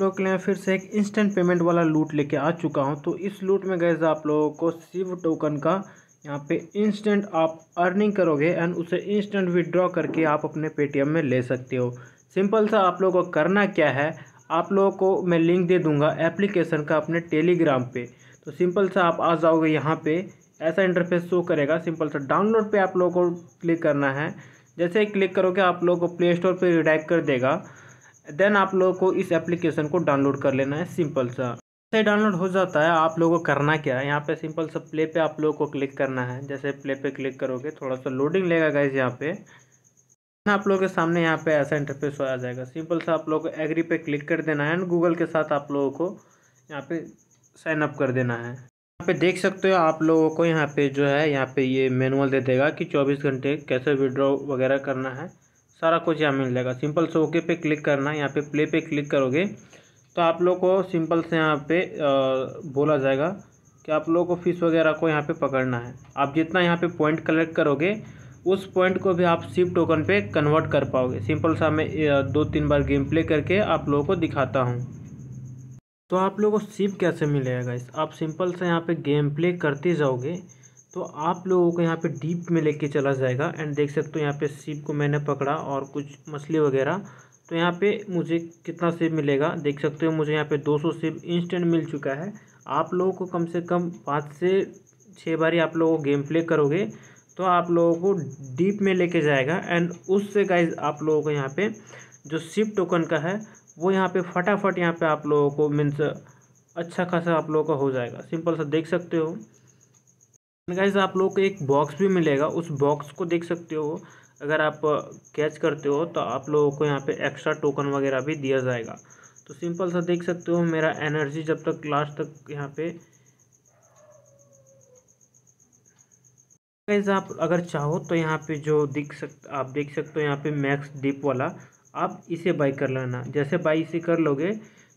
लोग के लिए फिर से एक इंस्टेंट पेमेंट वाला लूट लेके आ चुका हूँ तो इस लूट में गए आप लोगों को सिव टोकन का यहाँ पे इंस्टेंट आप अर्निंग करोगे एंड उसे इंस्टेंट विदड्रॉ करके आप अपने पेटीएम में ले सकते हो सिंपल सा आप लोगों को करना क्या है आप लोगों को मैं लिंक दे दूंगा एप्लीकेशन का अपने टेलीग्राम पे तो सिंपल सा आप आ जाओगे यहाँ पे ऐसा इंटरफेस शो करेगा सिंपल सा डाउनलोड पे आप लोगों को क्लिक करना है जैसे ही क्लिक करोगे आप लोगों को प्ले स्टोर पर रिडाइक कर देगा देन आप लोगों को इस एप्लीकेशन को डाउनलोड कर लेना है सिंपल सा जैसे डाउनलोड हो जाता है आप लोगों को करना क्या है यहाँ पे सिंपल सा प्ले पे आप लोगों को क्लिक करना है जैसे प्ले पे क्लिक करोगे थोड़ा सा लोडिंग लेगा गाइज यहाँ पे आप लोगों के सामने यहाँ पे ऐसा इंटरफेस आ जाएगा सिंपल सा आप लोगों को एग्री पे क्लिक कर देना है एंड गूगल के साथ आप लोगों को यहाँ पे साइन अप कर देना है यहाँ पे देख सकते हो आप लोगों को यहाँ पे जो है यहाँ पे ये मैनुअल दे देगा कि चौबीस घंटे कैसे विड्रॉ वगैरह करना है सारा कुछ यहाँ मिल जाएगा सिंपल से ओके पे क्लिक करना यहाँ पे प्ले पे क्लिक करोगे तो आप लोग को सिंपल से यहाँ पे बोला जाएगा कि आप लोगों को फिस वगैरह को यहाँ पे पकड़ना है आप जितना यहाँ पे पॉइंट कलेक्ट करोगे उस पॉइंट को भी आप सिप टोकन पे कन्वर्ट कर पाओगे सिंपल सा मैं दो तीन बार गेम प्ले करके आप लोगों को दिखाता हूँ तो आप लोगों को सिप कैसे मिलेगा इस आप सिंपल से यहाँ पे गेम प्ले करते जाओगे तो आप लोगों को यहाँ पे डीप में लेके चला जाएगा एंड देख सकते हो यहाँ पे सीप को मैंने पकड़ा और कुछ मछली वगैरह तो यहाँ पे मुझे कितना सेब मिलेगा देख सकते हो मुझे यहाँ पे 200 सेब इंस्टेंट मिल चुका है आप लोगों को कम से कम पाँच से छः बारी आप लोगों को गेम प्ले करोगे तो आप लोगों को डीप में लेके जाएगा एंड उससे गाइज आप लोगों को यहाँ पे जो सिप टोकन का है वो यहाँ पर फटाफट यहाँ पर आप लोगों को मीन्स अच्छा खासा आप लोगों का हो जाएगा सिंपल सा देख सकते हो गाइज आप लोग को एक बॉक्स भी मिलेगा उस बॉक्स को देख सकते हो अगर आप कैच करते हो तो आप लोगों को यहाँ पे एक्स्ट्रा टोकन वगैरह भी दिया जाएगा तो सिंपल सा देख सकते हो मेरा एनर्जी जब तक लास्ट तक यहाँ पे गाइज आप अगर चाहो तो यहाँ पे जो दिख सक आप देख सकते हो यहाँ पे मैक्स डिप वाला आप इसे बाई कर लेना जैसे बाई इसे कर लोगे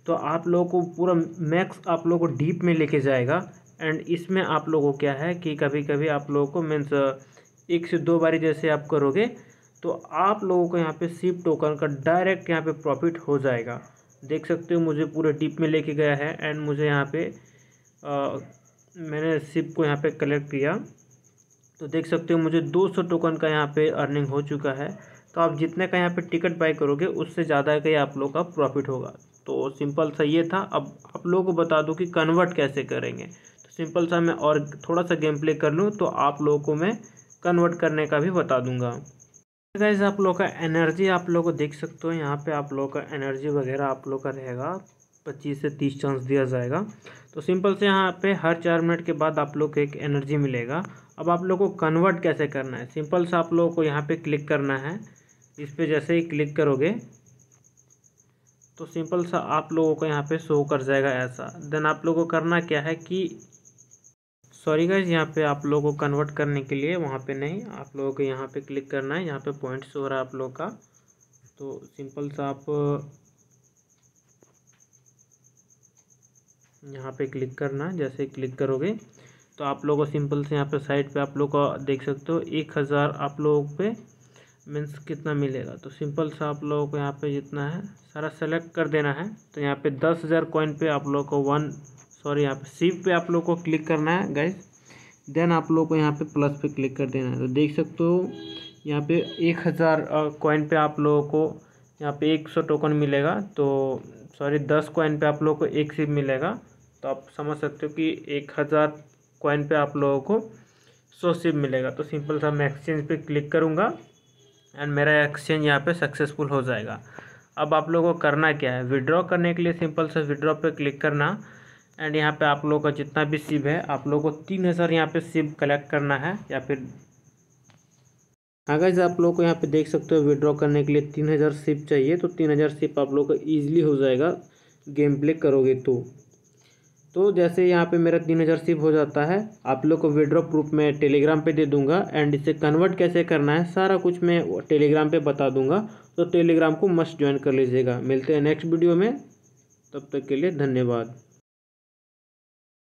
तो आप लोगों को पूरा मैक्स आप लोगों को डीप में लेके जाएगा एंड इसमें आप लोगों को क्या है कि कभी कभी आप लोगों को मीन्स uh, एक से दो बारी जैसे आप करोगे तो आप लोगों को यहाँ पे सीप टोकन का डायरेक्ट यहाँ पे प्रॉफिट हो जाएगा देख सकते हो मुझे पूरे डीप में लेके गया है एंड मुझे यहाँ पे आ, uh, मैंने सिप को यहाँ पे कलेक्ट किया तो देख सकते हो मुझे 200 टोकन का यहाँ पे अर्निंग हो चुका है तो आप जितने का यहाँ पे टिकट बाई करोगे उससे ज़्यादा का ही आप लोग का प्रॉफिट होगा तो सिंपल सा ये था अब आप लोगों को बता दूँ कि कन्वर्ट कैसे करेंगे सिंपल सा मैं और थोड़ा सा गेम प्ले कर लूँ तो आप लोगों को मैं कन्वर्ट करने का भी बता दूंगा गाइज आप लोग का एनर्जी आप लोग को देख सकते हो यहाँ पे आप लोग का एनर्जी वगैरह आप लोग का रहेगा पच्चीस से तीस चांस दिया जाएगा तो सिंपल से यहाँ पे हर चार मिनट के बाद आप लोग को एक एनर्जी मिलेगा अब आप लोग को कन्वर्ट कैसे करना है सिंपल से आप लोगों को यहाँ पे क्लिक करना है इस पर जैसे ही क्लिक करोगे तो सिंपल सा आप लोगों को यहाँ पे शो कर जाएगा ऐसा देन आप लोगों को करना क्या है कि सॉरी गाइज यहाँ पे आप लोगों को कन्वर्ट करने के लिए वहाँ पे नहीं आप लोगों को यहाँ पे क्लिक करना है यहाँ पे पॉइंट्स हो रहा है आप लोग का तो सिंपल सा आप यहाँ पे क्लिक करना है जैसे क्लिक करोगे तो आप लोगों को सिंपल से यहाँ पे साइड पे आप लोग का देख सकते हो एक हज़ार आप लोगों पे मीन्स कितना मिलेगा तो सिंपल सा आप लोगों को यहाँ पर जितना है सारा सेलेक्ट कर देना है तो यहाँ पर दस हज़ार कॉइन पे आप लोगों को वन सॉरी यहाँ पे सिव पे आप लोग को क्लिक करना है गाइस देन आप लोग को यहाँ पे प्लस पे क्लिक कर देना है तो देख सकते हो यहाँ पे एक हज़ार कॉइन पे आप लोगों को यहाँ पे एक सौ टोकन मिलेगा तो सॉरी दस कॉइन पे आप लोगों को एक सिप मिलेगा तो आप समझ सकते हो कि एक हज़ार कॉइन पर आप लोगों को सौ सिप मिलेगा तो सिंपल सा मैं एक्सचेंज पे क्लिक करूँगा एंड मेरा एक्सचेंज यहाँ पे सक्सेसफुल हो जाएगा अब आप लोगों को करना क्या है विड्रॉ करने के लिए सिंपल से विड्रॉ पे क्लिक करना एंड यहाँ पे आप लोगों का जितना भी सिब है आप लोगों को तीन हज़ार यहाँ पे सिब कलेक्ट करना है या फिर अगर हाँ आप लोग को यहाँ पे देख सकते हो विड्रॉ करने के लिए तीन हज़ार सिप चाहिए तो तीन हज़ार सिप आप लोग का ईजिली हो जाएगा गेम प्ले करोगे तो तो जैसे यहाँ पे मेरा तीन हज़ार सिप हो जाता है आप लोग को विड्रॉ प्रूफ मैं टेलीग्राम पे दे दूँगा एंड इसे कन्वर्ट कैसे करना है सारा कुछ मैं टेलीग्राम पर बता दूंगा तो टेलीग्राम को मस्ट ज्वाइन कर लीजिएगा मिलते हैं नेक्स्ट वीडियो में तब तक के लिए धन्यवाद